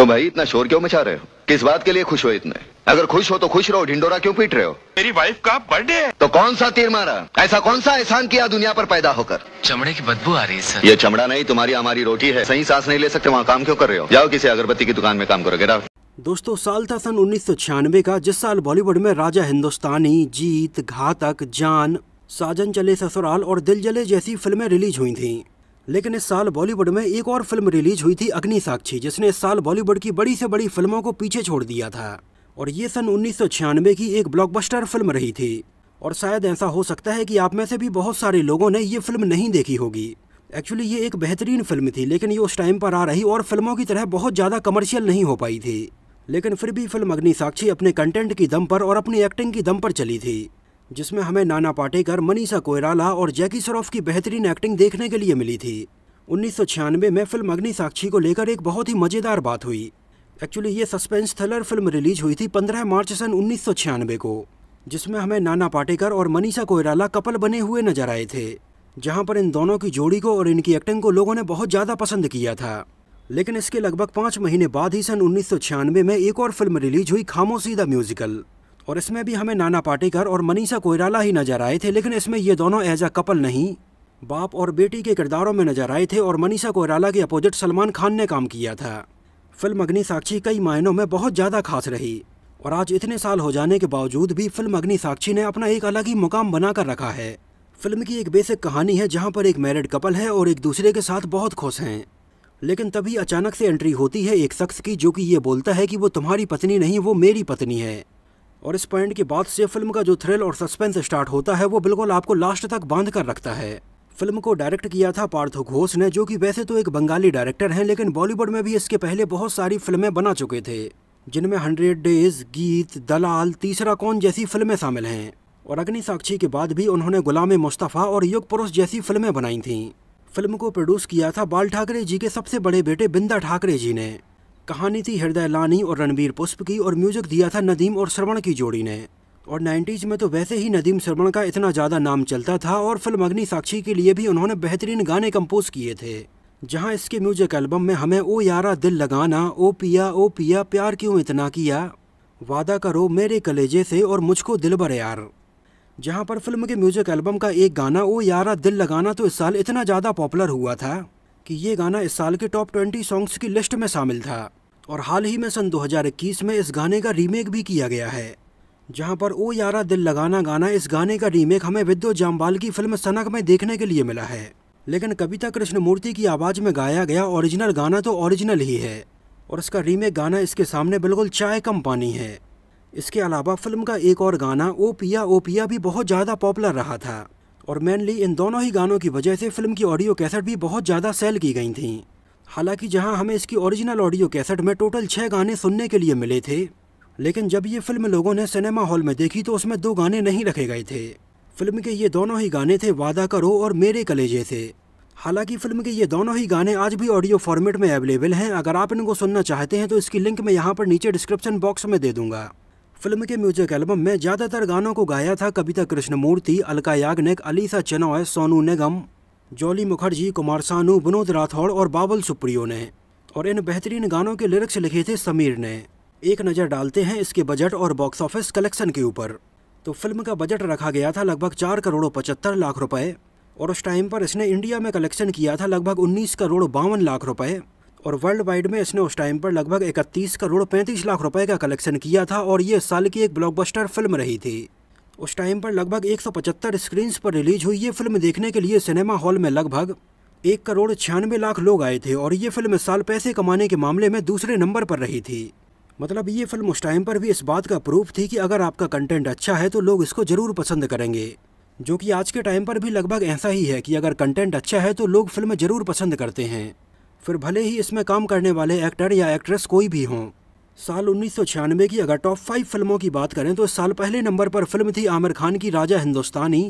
क्यों भाई इतना शोर क्यों मचा रहे हो किस बात के लिए खुश हो इतने अगर खुश हो तो खुश रहो ढिंडोरा क्यों पीट रहे हो मेरी वाइफ का बर्थडे है तो कौन सा तीर मारा ऐसा कौन सा एहसान किया दुनिया पर पैदा होकर चमड़े की बदबू आ रही है सर ये चमड़ा नहीं तुम्हारी हमारी रोटी है सही सांस नहीं ले सकते वहाँ काम क्यों कर रहे हो जाओ किसी अगरबत्ती की दुकान में काम करो गिरा दोस्तों साल था सन उन्नीस का जिस साल बॉलीवुड में राजा हिंदुस्तानी जीत घातक जान साजन चले ससुराल और दिल जले जैसी फिल्में रिलीज हुई थी लेकिन इस साल बॉलीवुड में एक और फिल्म रिलीज हुई थी अग्नि साक्षी जिसने इस साल बॉलीवुड की बड़ी से बड़ी फिल्मों को पीछे छोड़ दिया था और ये सन उन्नीस की एक ब्लॉकबस्टर फिल्म रही थी और शायद ऐसा हो सकता है कि आप में से भी बहुत सारे लोगों ने ये फिल्म नहीं देखी होगी एक्चुअली ये एक बेहतरीन फिल्म थी लेकिन ये उस टाइम पर आ रही और फिल्मों की तरह बहुत ज़्यादा कमर्शियल नहीं हो पाई थी लेकिन फिर भी फिल्म अग्नि साक्षी अपने कंटेंट की दम पर और अपनी एक्टिंग की दम पर चली थी जिसमें हमें नाना पाटेकर मनीषा कोयराला और जैकी श्रॉफ की बेहतरीन एक्टिंग देखने के लिए मिली थी उन्नीस में फिल्म अग्नि साक्षी को लेकर एक बहुत ही मज़ेदार बात हुई एक्चुअली ये सस्पेंस थ्रिलर फिल्म रिलीज हुई थी 15 मार्च सन उन्नीस को जिसमें हमें नाना पाटेकर और मनीषा कोयराला कपल बने हुए नजर आए थे जहां पर इन दोनों की जोड़ी को और इनकी एक्टिंग को लोगों ने बहुत ज़्यादा पसंद किया था लेकिन इसके लगभग पाँच महीने बाद ही सन उन्नीस में एक और फिल्म रिलीज हुई खामोशी द म्यूजिकल और इसमें भी हमें नाना पाटेकर और मनीषा कोयराला ही नज़र आए थे लेकिन इसमें ये दोनों एज अ कपल नहीं बाप और बेटी के किरदारों में नज़र आए थे और मनीषा कोयराला के अपोजिट सलमान खान ने काम किया था फिल्म अग्नि साक्षी कई मायनों में बहुत ज़्यादा खास रही और आज इतने साल हो जाने के बावजूद भी फिल्म अग्नि साक्षी ने अपना एक अलग ही मुकाम बनाकर रखा है फिल्म की एक बेसिक कहानी है जहाँ पर एक मैरिड कपल है और एक दूसरे के साथ बहुत खुश हैं लेकिन तभी अचानक से एंट्री होती है एक शख्स की जो कि ये बोलता है कि वो तुम्हारी पत्नी नहीं वो मेरी पत्नी है और इस पॉइंट के बाद से फिल्म का जो थ्रिल और सस्पेंस स्टार्ट होता है वो बिल्कुल आपको लास्ट तक बांध कर रखता है फिल्म को डायरेक्ट किया था पार्थ घोष ने जो कि वैसे तो एक बंगाली डायरेक्टर हैं लेकिन बॉलीवुड में भी इसके पहले बहुत सारी फिल्में बना चुके थे जिनमें हंड्रेड डेज गीत दलाल तीसरा कौन जैसी फिल्में शामिल हैं और अग्नि साक्षी के बाद भी उन्होंने गुलाम मुस्तफ़ा और युग पुरुष जैसी फिल्में बनाई थीं फिल्म को प्रोड्यूस किया था बाल ठाकरे जी के सबसे बड़े बेटे बिंदा ठाकरे जी ने कहानी थी हृदय लानी और रणबीर पुष्प की और म्यूजिक दिया था नदीम और श्रवण की जोड़ी ने और 90s में तो वैसे ही नदीम श्रवण का इतना ज़्यादा नाम चलता था और फिल्म अग्नि साक्षी के लिए भी उन्होंने बेहतरीन गाने कंपोज किए थे जहां इसके म्यूजिक एल्बम में हमें ओ यारा दिल लगाना ओ पिया ओ पिया प्यार क्यों इतना किया वादा करो मेरे कलेजे से और मुझको दिल बर यार जहाँ पर फिल्म के म्यूजिक एल्बम का एक गाना ओ यारा दिल लगाना तो इस साल इतना ज़्यादा पॉपुलर हुआ था कि ये गाना इस साल के टॉप ट्वेंटी सॉन्ग्स की लिस्ट में शामिल था और हाल ही में सन 2021 में इस गाने का रीमेक भी किया गया है जहां पर ओ यारा दिल लगाना गाना इस गाने का रीमेक हमें विद्यो जामबाल की फिल्म सनक में देखने के लिए मिला है लेकिन कविता कृष्णमूर्ति की आवाज़ में गाया गया ओरिजिनल गाना तो ओरिजिनल ही है और इसका रीमेक गाना इसके सामने बिल्कुल चाय कम पानी है इसके अलावा फिल्म का एक और गाना ओ पिया ओ पिया भी बहुत ज़्यादा पॉपुलर रहा था और मेनली इन दोनों ही गानों की वजह से फिल्म की ऑडियो कैसेट भी बहुत ज़्यादा सेल की गई थी हालांकि जहां हमें इसकी ओरिजिनल ऑडियो कैसेट में टोटल छः गाने सुनने के लिए मिले थे लेकिन जब ये फिल्म लोगों ने सिनेमा हॉल में देखी तो उसमें दो गाने नहीं रखे गए थे फिल्म के ये दोनों ही गाने थे वादा करो और मेरे कलेजे से हालांकि फिल्म के ये दोनों ही गाने आज भी ऑडियो फॉर्मेट में अवेलेबल हैं अगर आप इनको सुनना चाहते हैं तो इसकी लिंक मैं यहाँ पर नीचे डिस्क्रिप्शन बॉक्स में दे दूंगा फिल्म के म्यूजिक एल्बम में ज़्यादातर गानों को गाया था कविता कृष्णमूर्ति अलका याग्निक अलीसा चनॉय सोनू निगम जॉली मुखर्जी कुमार सानू विनोद राठौड़ और बाबुल सुप्रियो ने और इन बेहतरीन गानों के लिरिक्स लिखे थे समीर ने एक नज़र डालते हैं इसके बजट और बॉक्स ऑफिस कलेक्शन के ऊपर तो फिल्म का बजट रखा गया था लगभग चार करोड़ पचहत्तर लाख रुपए और उस टाइम पर इसने इंडिया में कलेक्शन किया था लगभग उन्नीस करोड़ बावन लाख रुपए और वर्ल्ड वाइड में इसने उस टाइम पर लगभग इकतीस करोड़ पैंतीस लाख रुपए का कलेक्शन किया था और ये साल की एक ब्लॉकबस्टर फिल्म रही थी उस टाइम पर लगभग 175 स्क्रीन्स पर रिलीज हुई ये फिल्म देखने के लिए सिनेमा हॉल में लगभग एक करोड़ छियानवे लाख लोग आए थे और ये फिल्म इस साल पैसे कमाने के मामले में दूसरे नंबर पर रही थी मतलब ये फिल्म उस टाइम पर भी इस बात का प्रूफ थी कि अगर आपका कंटेंट अच्छा है तो लोग इसको जरूर पसंद करेंगे जो कि आज के टाइम पर भी लगभग ऐसा ही है कि अगर कंटेंट अच्छा है तो लोग फिल्म जरूर पसंद करते हैं फिर भले ही इसमें काम करने वाले एक्टर या एक्ट्रेस कोई भी हों साल उन्नीस की अगर टॉप फाइव फिल्मों की बात करें तो साल पहले नंबर पर फिल्म थी आमिर खान की राजा हिंदुस्तानी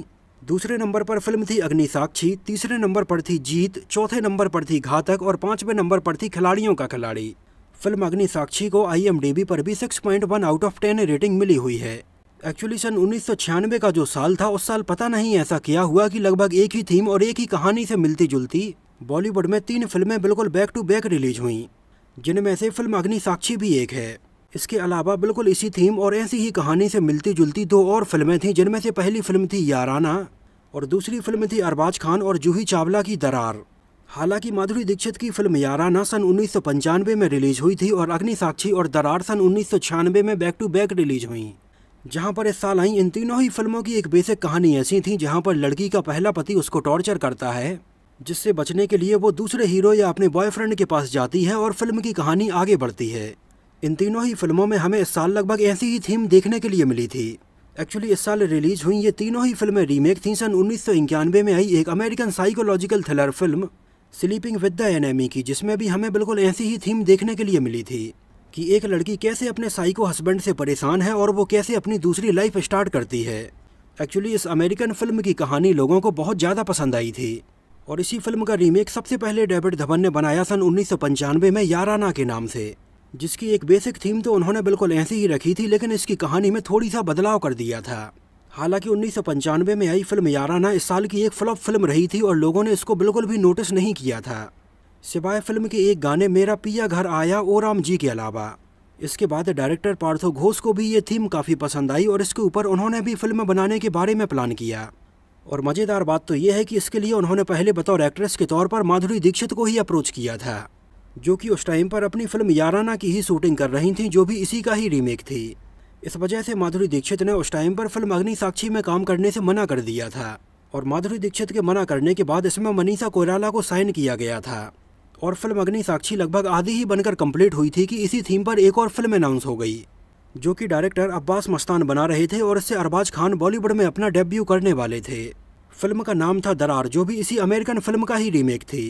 दूसरे नंबर पर फिल्म थी अग्नि साक्षी तीसरे नंबर पर थी जीत चौथे नंबर पर थी घातक और पाँचवें नंबर पर थी खिलाड़ियों का खिलाड़ी फिल्म अग्नि साक्षी को आई पर भी 6.1 आउट ऑफ 10 रेटिंग मिली हुई है एक्चुअली सन उन्नीस का जो साल था उस साल पता नहीं ऐसा किया हुआ कि लगभग एक ही थीम और एक ही कहानी से मिलती जुलती बॉलीवुड में तीन फिल्में बिल्कुल बैक टू बैक रिलीज हुई जिनमें से फिल्म अग्नि साक्षी भी एक है इसके अलावा बिल्कुल इसी थीम और ऐसी ही कहानी से मिलती जुलती दो और फिल्में थीं जिनमें से पहली फिल्म थी याराना और दूसरी फिल्म थी अरबाज खान और जूही चावला की दरार हालांकि माधुरी दीक्षित की फिल्म याराना सन उन्नीस में रिलीज हुई थी और अग्नि साक्षी और दरार सन उन्नीस में बैक टू बैक रिलीज हुई जहाँ पर इस साल आई इन तीनों ही फिल्मों की एक बेसिक कहानी ऐसी थी जहाँ पर लड़की का पहला पति उसको टॉर्चर करता है जिससे बचने के लिए वो दूसरे हीरो या अपने बॉयफ्रेंड के पास जाती है और फिल्म की कहानी आगे बढ़ती है इन तीनों ही फिल्मों में हमें इस साल लगभग ऐसी ही थीम देखने के लिए मिली थी एक्चुअली इस साल रिलीज हुई ये तीनों ही फिल्में रीमेक थी सन उन्नीस में आई एक American psychological thriller film Sleeping with the Enemy की जिसमें भी हमें बिल्कुल ऐसी ही थीम देखने के लिए मिली थी कि एक लड़की कैसे अपने साइको हस्बैंड से परेशान है और वो कैसे अपनी दूसरी लाइफ स्टार्ट करती है एक्चुअली इस अमेरिकन फिल्म की कहानी लोगों को बहुत ज़्यादा पसंद आई थी और इसी फिल्म का रीमेक सबसे पहले डेविड धवन ने बनाया सन उन्नीस में याराना के नाम से जिसकी एक बेसिक थीम तो उन्होंने बिल्कुल ऐसी ही रखी थी लेकिन इसकी कहानी में थोड़ी सा बदलाव कर दिया था हालांकि उन्नीस में आई फिल्म याराना इस साल की एक फ्लॉप फिल्म रही थी और लोगों ने इसको बिल्कुल भी नोटिस नहीं किया था सिवाय फिल्म के एक गाने मेरा पिया घर आया ओ राम जी के अलावा इसके बाद डायरेक्टर पार्थो घोष को भी ये थीम काफ़ी पसंद आई और इसके ऊपर उन्होंने भी फिल्म बनाने के बारे में प्लान किया और मज़ेदार बात तो ये है कि इसके लिए उन्होंने पहले बतौर एक्ट्रेस के तौर पर माधुरी दीक्षित को ही अप्रोच किया था जो कि उस टाइम पर अपनी फिल्म याराना की ही शूटिंग कर रही थी जो भी इसी का ही रीमेक थी इस वजह से माधुरी दीक्षित ने उस टाइम पर फिल्म अग्नि साक्षी में काम करने से मना कर दिया था और माधुरी दीक्षित के मना करने के बाद इसमें मनीषा कोयराला को साइन किया गया था और फिल्म अग्नि साक्षी लगभग आधी ही बनकर कंप्लीट हुई थी कि इसी थीम पर एक और फिल्म अनाउंस हो गई जो कि डायरेक्टर अब्बास मस्तान बना रहे थे और इससे अरबाज खान बॉलीवुड में अपना डेब्यू करने वाले थे फिल्म का नाम था दरार जो भी इसी अमेरिकन फिल्म का ही रीमेक थी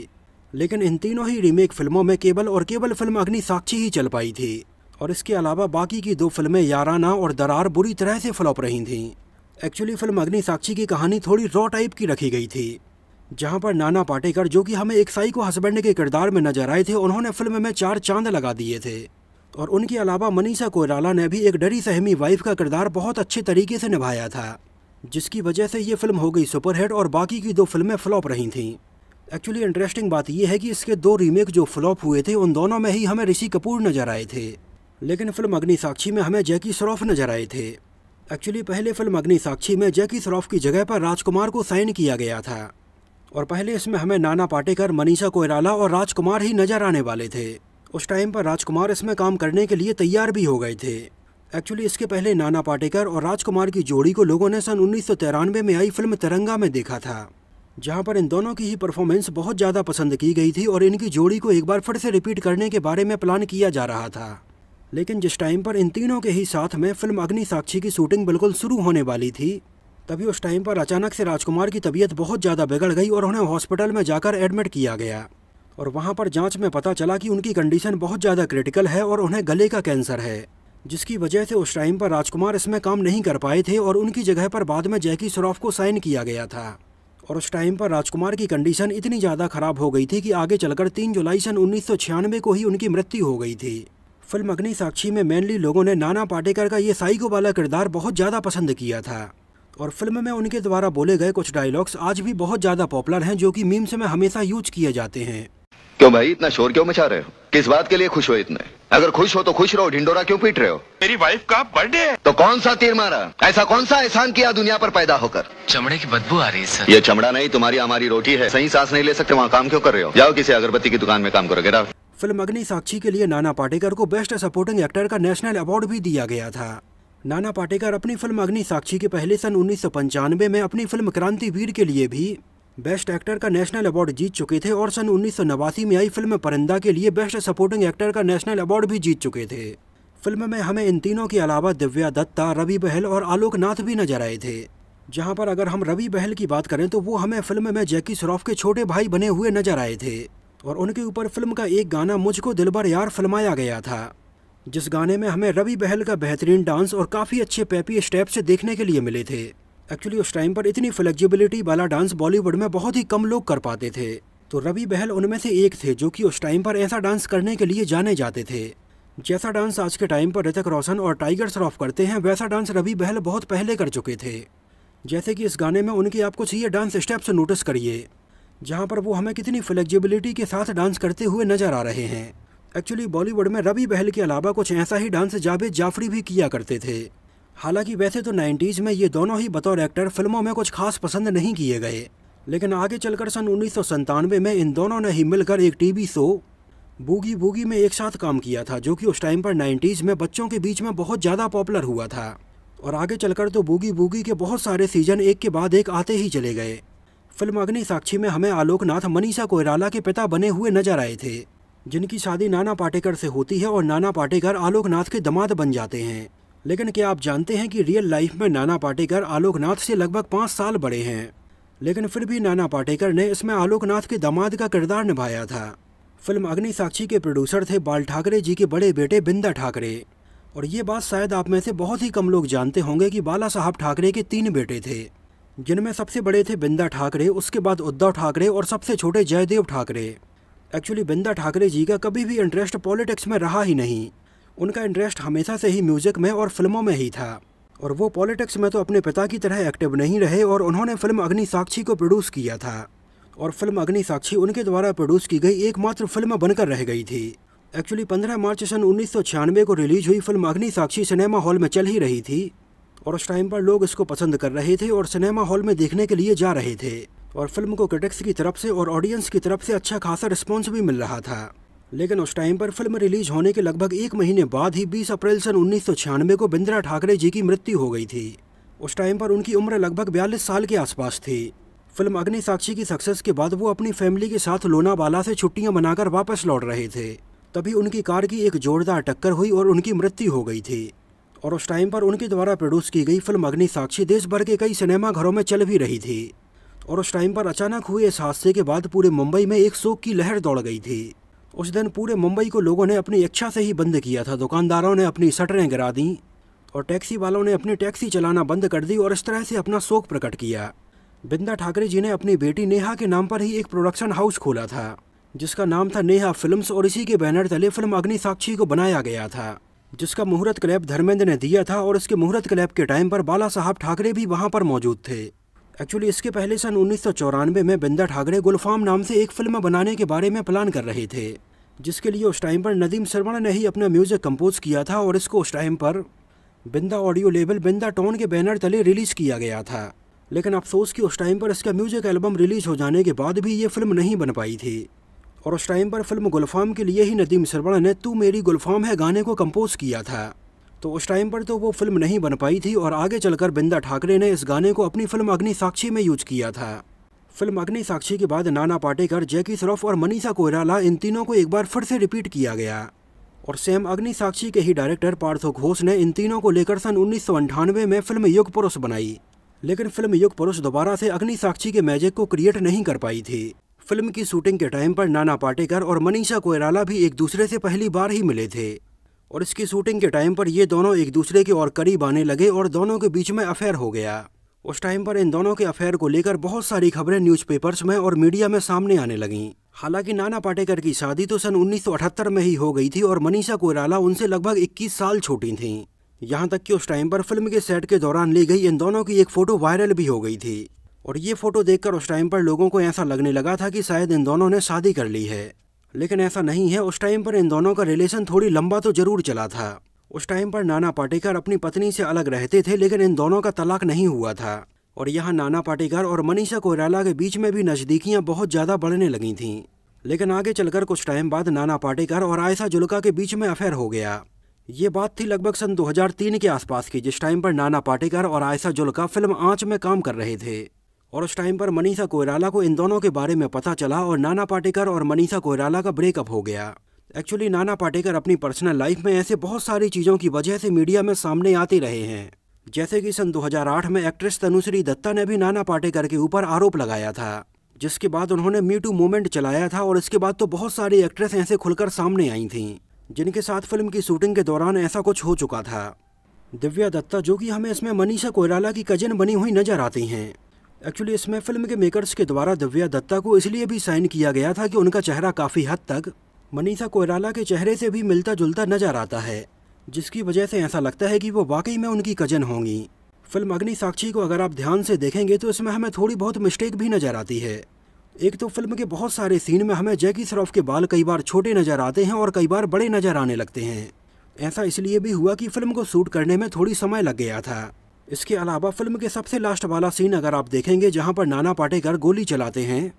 लेकिन इन तीनों ही रीमेक फिल्मों में केबल और केबल फिल्म अग्नि साक्षी ही चल पाई थी और इसके अलावा बाकी की दो फिल्में याराना और दरार बुरी तरह से फ्लॉप रही थीं एक्चुअली फिल्म अग्नि साक्षी की कहानी थोड़ी रॉ टाइप की रखी गई थी जहां पर नाना पाटेकर जो कि हमें एक साई को हस्बैंड के किरदार में नजर आए थे उन्होंने फिल्म में चार चांद लगा दिए थे और उनके अलावा मनीषा कोयराला ने भी एक डरी सहमी वाइफ का किरदार बहुत अच्छे तरीके से निभाया था जिसकी वजह से ये फिल्म हो गई सुपरहिट और बाकी की दो फिल्में फ्लॉप रही थीं एक्चुअली इंटरेस्टिंग बात यह है कि इसके दो रीमेक जो फ्लॉप हुए थे उन दोनों में ही हमें ऋषि कपूर नजर आए थे लेकिन फिल्म अग्नि साक्षी में हमें जैकी श्रॉफ नजर आए थे एक्चुअली पहले फिल्म अग्नि साक्षी में जैकी श्रॉफ की जगह पर राजकुमार को साइन किया गया था और पहले इसमें हमें नाना पाटेकर मनीषा कोयराला और राजकुमार ही नजर आने वाले थे उस टाइम पर राजकुमार इसमें काम करने के लिए तैयार भी हो गए थे एक्चुअली इसके पहले नाना पाटेकर और राजकुमार की जोड़ी को लोगों ने सन उन्नीस में आई फिल्म तिरंगा में देखा था जहां पर इन दोनों की ही परफॉर्मेंस बहुत ज़्यादा पसंद की गई थी और इनकी जोड़ी को एक बार फिर से रिपीट करने के बारे में प्लान किया जा रहा था लेकिन जिस टाइम पर इन तीनों के ही साथ में फिल्म अग्नि साक्षी की शूटिंग बिल्कुल शुरू होने वाली थी तभी उस टाइम पर अचानक से राजकुमार की तबीयत बहुत ज़्यादा बिगड़ गई और उन्हें हॉस्पिटल में जाकर एडमिट किया गया और वहाँ पर जांच में पता चला कि उनकी कंडीशन बहुत ज़्यादा क्रिटिकल है और उन्हें गले का कैंसर है जिसकी वजह से उस टाइम पर राजकुमार इसमें काम नहीं कर पाए थे और उनकी जगह पर बाद में जैकी श्रॉफ को साइन किया गया था और उस टाइम पर राजकुमार की कंडीशन इतनी ज़्यादा खराब हो गई थी कि आगे चलकर तीन जुलाई सन उन्नीस को ही उनकी मृत्यु हो गई थी फिल्म अग्नि साक्षी में मेनली लोगों ने नाना पाटेकर का ये साइको वाला किरदार बहुत ज़्यादा पसंद किया था और फिल्म में उनके द्वारा बोले गए कुछ डायलॉग्स आज भी बहुत ज़्यादा पॉपुलर हैं जो कि मीम्स में हमेशा यूज किए जाते हैं क्यों भाई इतना शोर क्यों मचा रहे हो किस बात के लिए खुश हो इतने अगर खुश हो तो खुश रहो ढिंडोरा क्यों पीट रहे हो मेरी वाइफ का बर्थडे है तो कौन सा तीर मारा ऐसा कौन सा एहसान किया दुनिया पर पैदा होकर चमड़े की बदबू आ रही है सर ये चमड़ा नहीं तुम्हारी हमारी रोटी है सही सांस नहीं ले सकते वहाँ काम क्यों कर रहे हो जाओ किसी अगरबत्ती की दुकान में काम करोगे राव फिल्म अग्नि साक्षी के लिए नाना पाटेकर को बेस्ट सपोर्टिंग एक्टर का नेशनल अवार्ड भी दिया गया था नाना पाटेकर अपनी फिल्म अग्नि साक्षी के पहले सन उन्नीस में अपनी फिल्म क्रांति वीर के लिए भी बेस्ट एक्टर का नेशनल अवार्ड जीत चुके थे और सन उन्नीस में आई फिल्म परिंदा के लिए बेस्ट सपोर्टिंग एक्टर का नेशनल अवार्ड भी जीत चुके थे फिल्म में हमें इन तीनों के अलावा दिव्या दत्ता रवि बहल और आलोक नाथ भी नजर आए थे जहां पर अगर हम रवि बहल की बात करें तो वो हमें फिल्म में जैकी श्रॉफ के छोटे भाई बने हुए नजर आए थे और उनके ऊपर फिल्म का एक गाना मुझको दिलबर यार फिल्माया गया था जिस गाने में हमें रवि बहल का बेहतरीन डांस और काफ़ी अच्छे पैपी स्टेप्स देखने के लिए मिले थे एक्चुअली उस टाइम पर इतनी फ्लेक्जिबिलिटी वाला डांस बॉलीवुड में बहुत ही कम लोग कर पाते थे तो रवि बहल उनमें से एक थे जो कि उस टाइम पर ऐसा डांस करने के लिए जाने जाते थे जैसा डांस आज के टाइम पर ऋतिक रोशन और टाइगर श्रॉफ करते हैं वैसा डांस रवि बहल बहुत पहले कर चुके थे जैसे कि इस गाने में उनकी आप कुछ ये डांस स्टेप्स नोटिस करिए जहाँ पर वो हमें कितनी फ्लेक्जिबिलिटी के साथ डांस करते हुए नजर आ रहे हैं एक्चुअली बॉलीवुड में रवि बहल के अलावा कुछ ऐसा ही डांस जावेद जाफरी भी किया करते थे हालांकि वैसे तो 90s में ये दोनों ही बतौर एक्टर फिल्मों में कुछ खास पसंद नहीं किए गए लेकिन आगे चलकर सन उन्नीस में इन दोनों ने ही मिलकर एक टीवी शो बूगी बूगी में एक साथ काम किया था जो कि उस टाइम पर 90s में बच्चों के बीच में बहुत ज़्यादा पॉपुलर हुआ था और आगे चलकर तो बूगी बूगी के बहुत सारे सीजन एक के बाद एक आते ही चले गए फिल्म अग्नि साक्षी में हमें आलोकनाथ मनीषा कोयराला के पिता बने हुए नजर आए थे जिनकी शादी नाना पाटेकर से होती है और नाना पाटेकर आलोकनाथ के दमाद बन जाते हैं लेकिन क्या आप जानते हैं कि रियल लाइफ में नाना पाटेकर आलोकनाथ से लगभग पाँच साल बड़े हैं लेकिन फिर भी नाना पाटेकर ने इसमें आलोकनाथ के दामाद का किरदार निभाया था फिल्म अग्नि साक्षी के प्रोड्यूसर थे बाल ठाकरे जी के बड़े बेटे बिंदा ठाकरे और ये बात शायद आप में से बहुत ही कम लोग जानते होंगे कि बाला साहब ठाकरे के तीन बेटे थे जिनमें सबसे बड़े थे बिंदा ठाकरे उसके बाद उद्धव ठाकरे और सबसे छोटे जयदेव ठाकरे एक्चुअली बिंदा ठाकरे जी का कभी भी इंटरेस्ट पॉलिटिक्स में रहा ही नहीं उनका इंटरेस्ट हमेशा से ही म्यूजिक में और फिल्मों में ही था और वो पॉलिटिक्स में तो अपने पिता की तरह एक्टिव नहीं रहे और उन्होंने फिल्म अग्नि साक्षी को प्रोड्यूस किया था और फिल्म अग्नि साक्षी उनके द्वारा प्रोड्यूस की गई एकमात्र फिल्म बनकर रह गई थी एक्चुअली 15 मार्च सन उन्नीस को रिलीज हुई फिल्म अग्नि साक्षी सिनेमा हॉल में चल ही रही थी और उस टाइम पर लोग इसको पसंद कर रहे थे और सिनेमा हॉल में देखने के लिए जा रहे थे और फिल्म को क्रिटिक्स की तरफ से और ऑडियंस की तरफ से अच्छा खासा रिस्पॉन्स भी मिल रहा था लेकिन उस टाइम पर फिल्म रिलीज होने के लगभग एक महीने बाद ही 20 अप्रैल सन उन्नीस को बिंद्रा ठाकरे जी की मृत्यु हो गई थी उस टाइम पर उनकी उम्र लगभग बयालीस साल के आसपास थी फिल्म अग्नि साक्षी की सक्सेस के बाद वो अपनी फैमिली के साथ लोनावाला से छुट्टियां मनाकर वापस लौट रहे थे तभी उनकी कार की एक जोरदार टक्कर हुई और उनकी मृत्यु हो गई थी और उस टाइम पर उनके द्वारा प्रोड्यूस की गई फिल्म अग्नि साक्षी देश भर के कई सिनेमा घरों में चल भी रही थी और उस टाइम पर अचानक हुए इस हादसे के बाद पूरे मुंबई में एक शोक की लहर दौड़ गई थी उस दिन पूरे मुंबई को लोगों ने अपनी इच्छा से ही बंद किया था दुकानदारों ने अपनी शटरें गिरा दी और टैक्सी वालों ने अपनी टैक्सी चलाना बंद कर दी और इस तरह से अपना शोक प्रकट किया बिंदा ठाकरे जी ने अपनी बेटी नेहा के नाम पर ही एक प्रोडक्शन हाउस खोला था जिसका नाम था नेहा फिल्म्स और इसी के बैनर तले फिल्म अग्नि साक्षी को बनाया गया था जिसका मुहूर्त क्लैब धर्मेंद्र ने दिया था और उसके मुहूर्त क्लैब के टाइम पर बाला साहब ठाकरे भी वहाँ पर मौजूद थे एक्चुअली इसके पहले सन उन्नीस में बिंदा ठाकरे गुलफाम नाम से एक फिल्म बनाने के बारे में प्लान कर रहे थे जिसके लिए उस टाइम पर नदीम सरवण ने ही अपना म्यूज़िक कंपोज किया था और इसको उस टाइम पर बिंदा ऑडियो लेबल बिंदा टोन के बैनर तले रिलीज़ किया गया था लेकिन अफसोस कि उस टाइम पर इसका म्यूज़िक एल्बम रिलीज़ हो जाने के बाद भी ये फिल्म नहीं बन पाई थी और उस टाइम पर फिल्म गुलफाम के लिए ही नदीम सरवण ने तू मेरी गुलफाम है गाने को कंपोज किया था तो उस टाइम पर तो वो फिल्म नहीं बन पाई थी और आगे चलकर बिंदा ठाकरे ने इस गाने को अपनी फिल्म अग्नि साक्षी में यूज किया था फिल्म अग्नि साक्षी के बाद नाना पाटेकर जैकी श्रॉफ और मनीषा कोयराला इन तीनों को एक बार फिर से रिपीट किया गया और सेम अग्नि साक्षी के ही डायरेक्टर पार्थो घोष ने इन तीनों को लेकर सन उन्नीस में फिल्म युग पुरुष बनाई लेकिन फिल्म युग पुरुष दोबारा से अग्नि साक्षी के मैजिक को क्रिएट नहीं कर पाई थी फिल्म की शूटिंग के टाइम पर नाना पाटेकर और मनीषा कोयराला भी एक दूसरे से पहली बार ही मिले थे और इसकी शूटिंग के टाइम पर ये दोनों एक दूसरे के और करीब आने लगे और दोनों के बीच में अफेयर हो गया उस टाइम पर इन दोनों के अफेयर को लेकर बहुत सारी खबरें न्यूज़पेपर्स में और मीडिया में सामने आने लगीं हालांकि नाना पाटेकर की शादी तो सन 1978 में ही हो गई थी और मनीषा कोयराला उनसे लगभग 21 साल छोटी थीं यहाँ तक कि उस टाइम पर फिल्म के सेट के दौरान ली गई इन दोनों की एक फ़ोटो वायरल भी हो गई थी और ये फ़ोटो देखकर उस टाइम पर लोगों को ऐसा लगने लगा था कि शायद इन दोनों ने शादी कर ली है लेकिन ऐसा नहीं है उस टाइम पर इन दोनों का रिलेशन थोड़ी लंबा तो जरूर चला था उस टाइम पर नाना पाटेकर अपनी पत्नी से अलग रहते थे लेकिन इन दोनों का तलाक नहीं हुआ था और यहाँ नाना पाटेकर और मनीषा कोयराला के बीच में भी नज़दीकियाँ बहुत ज़्यादा बढ़ने लगी थीं लेकिन आगे चलकर कुछ टाइम बाद नाना पाटेकर और आयसा जुल्का के बीच में अफेयर हो गया ये बात थी लगभग सन 2003 के आसपास की जिस टाइम पर नाना पाटेकर और आयसा जुल्का फिल्म आँच में काम कर रहे थे और उस टाइम पर मनीषा कोयराला को इन दोनों के बारे में पता चला और नाना पाटेकर और मनीषा कोयराला का ब्रेकअप हो गया एक्चुअली नाना पाटेकर अपनी पर्सनल लाइफ में ऐसे बहुत सारी चीज़ों की वजह से मीडिया में सामने आते रहे हैं जैसे कि सन 2008 में एक्ट्रेस तनुश्री दत्ता ने भी नाना पाटेकर के ऊपर आरोप लगाया था जिसके बाद उन्होंने मीटू मूवमेंट चलाया था और इसके बाद तो बहुत सारी एक्ट्रेस ऐसे खुलकर सामने आई थीं जिनके साथ फिल्म की शूटिंग के दौरान ऐसा कुछ हो चुका था दिव्या दत्ता जो कि हमें इसमें मनीषा कोयराला की कजिन बनी हुई नजर आती हैं एक्चुअली इसमें फिल्म के मेकर्स के द्वारा दिव्या दत्ता को इसलिए भी साइन किया गया था कि उनका चेहरा काफ़ी हद तक मनीषा कोयराला के चेहरे से भी मिलता जुलता नजर आता है जिसकी वजह से ऐसा लगता है कि वो वाकई में उनकी कजन होंगी फिल्म अग्नि साक्षी को अगर आप ध्यान से देखेंगे तो इसमें हमें थोड़ी बहुत मिस्टेक भी नज़र आती है एक तो फिल्म के बहुत सारे सीन में हमें जैकी श्रॉफ के बाल कई बार छोटे नज़र आते हैं और कई बार बड़े नज़र आने लगते हैं ऐसा इसलिए भी हुआ कि फिल्म को शूट करने में थोड़ी समय लग गया था इसके अलावा फिल्म के सबसे लास्ट वाला सीन अगर आप देखेंगे जहाँ पर नाना पाटेकर गोली चलाते हैं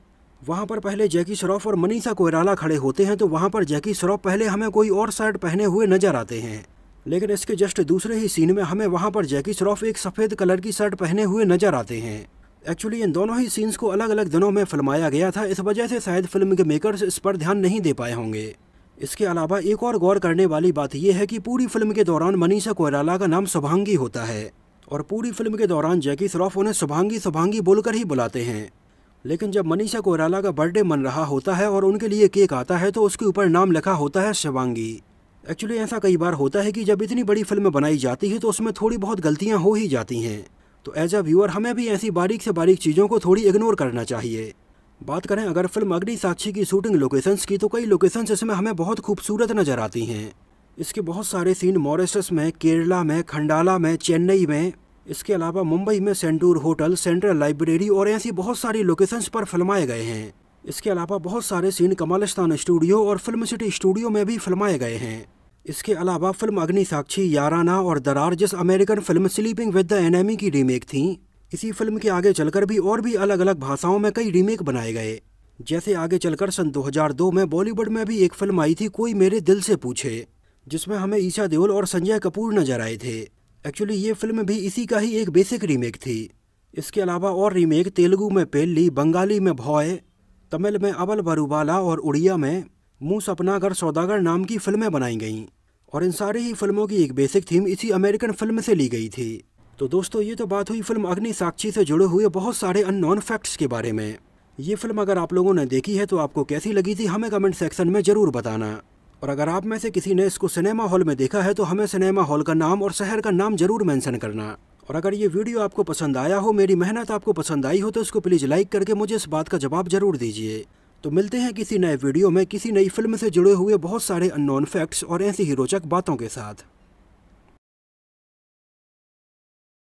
वहाँ पर पहले जैकी श्रॉफ और मनीषा कोयराला खड़े होते हैं तो वहाँ पर जैकी श्रॉफ पहले हमें कोई और शर्ट पहने हुए नजर आते हैं लेकिन इसके जस्ट दूसरे ही सीन में हमें वहाँ पर जैकी श्रॉफ एक सफ़ेद कलर की शर्ट पहने हुए नजर आते हैं एक्चुअली इन दोनों ही सीन्स को अलग अलग दिनों में फिल्माया गया था इस वजह से शायद फिल्म के मेकर्स इस पर ध्यान नहीं दे पाए होंगे इसके अलावा एक और गौर करने वाली बात यह है कि पूरी फिल्म के दौरान मनीषा कोयराला का नाम शुभांगी होता है और पूरी फिल्म के दौरान जैकी श्रॉफ उन्हें शुभांगी सुभांगी बोलकर ही बुलाते हैं लेकिन जब मनीषा कोराला का बर्थडे मन रहा होता है और उनके लिए केक आता है तो उसके ऊपर नाम लिखा होता है शिवांगी एक्चुअली ऐसा कई बार होता है कि जब इतनी बड़ी फिल्म बनाई जाती है तो उसमें थोड़ी बहुत गलतियाँ हो ही जाती हैं तो एज अ व्यूअर हमें भी ऐसी बारीक से बारीक चीज़ों को थोड़ी इग्नोर करना चाहिए बात करें अगर फिल्म अग्नि साक्षी की शूटिंग लोकेशंस की तो कई लोकेशंस इसमें हमें बहुत खूबसूरत नज़र आती हैं इसके बहुत सारे सीन मॉरिशस में केरला में खंडाला में चेन्नई में इसके अलावा मुंबई में सेंटूर होटल सेंट्रल लाइब्रेरी और ऐसी बहुत सारी लोकेशंस पर फिल्माए गए हैं इसके अलावा बहुत सारे सीन कमालिस्तान स्टूडियो और फिल्म सिटी स्टूडियो में भी फिल्माए गए हैं इसके अलावा फिल्म अग्नि साक्षी याराना और दरार जिस American film Sleeping with the Enemy की रीमेक थी इसी फिल्म के आगे चलकर भी और भी अलग अलग भाषाओं में कई रीमेक बनाए गए जैसे आगे चलकर सन 2002 में बॉलीवुड में भी एक फिल्म आई थी कोई मेरे दिल से पूछे जिसमें हमें ईशा देओल और संजय कपूर नजर आए थे एक्चुअली ये फिल्म भी इसी का ही एक बेसिक रीमेक थी इसके अलावा और रीमेक तेलुगु में पेल्ली बंगाली में भॉय तमिल में अबल बरूबाला और उड़िया में मुँह सपनागर सौदागर नाम की फिल्में बनाई गईं और इन सारी ही फिल्मों की एक बेसिक थीम इसी अमेरिकन फिल्म से ली गई थी तो दोस्तों ये तो बात हुई फिल्म अग्नि साक्षी से जुड़े हुए बहुत सारे नॉन फैक्ट्स के बारे में ये फिल्म अगर आप लोगों ने देखी है तो आपको कैसी लगी थी हमें कमेंट सेक्शन में ज़रूर बताना और अगर आप में से किसी ने इसको सिनेमा हॉल में देखा है तो हमें सिनेमा हॉल का नाम और शहर का नाम जरूर मेंशन करना और अगर ये वीडियो आपको पसंद आया हो मेरी मेहनत आपको पसंद आई हो तो इसको प्लीज़ लाइक करके मुझे इस बात का जवाब जरूर दीजिए तो मिलते हैं किसी नए वीडियो में किसी नई फिल्म से जुड़े हुए बहुत सारे अननोन फैक्ट्स और ऐसी ही रोचक बातों के साथ